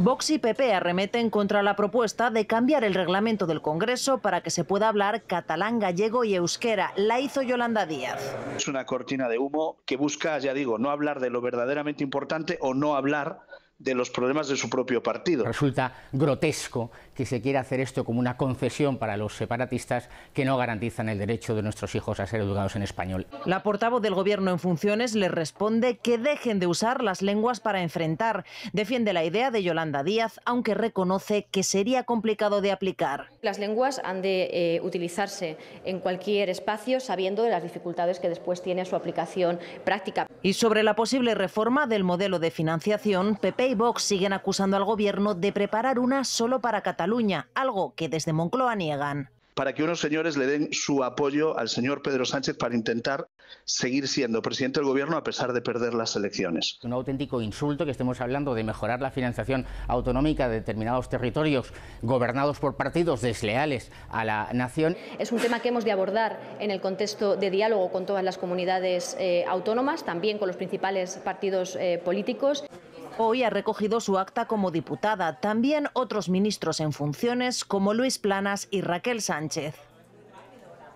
Vox y PP arremeten contra la propuesta de cambiar el reglamento del Congreso para que se pueda hablar catalán, gallego y euskera. La hizo Yolanda Díaz. Es una cortina de humo que busca, ya digo, no hablar de lo verdaderamente importante o no hablar de los problemas de su propio partido. Resulta grotesco que se quiera hacer esto como una concesión para los separatistas que no garantizan el derecho de nuestros hijos a ser educados en español. La portavoz del Gobierno en funciones le responde que dejen de usar las lenguas para enfrentar. Defiende la idea de Yolanda Díaz, aunque reconoce que sería complicado de aplicar. Las lenguas han de eh, utilizarse en cualquier espacio sabiendo de las dificultades que después tiene su aplicación práctica. Y sobre la posible reforma del modelo de financiación, PP y Vox siguen acusando al gobierno de preparar una solo para Cataluña, algo que desde Moncloa niegan para que unos señores le den su apoyo al señor Pedro Sánchez para intentar seguir siendo presidente del gobierno a pesar de perder las elecciones. Un auténtico insulto que estemos hablando de mejorar la financiación autonómica de determinados territorios gobernados por partidos desleales a la nación. Es un tema que hemos de abordar en el contexto de diálogo con todas las comunidades eh, autónomas, también con los principales partidos eh, políticos. Hoy ha recogido su acta como diputada, también otros ministros en funciones como Luis Planas y Raquel Sánchez.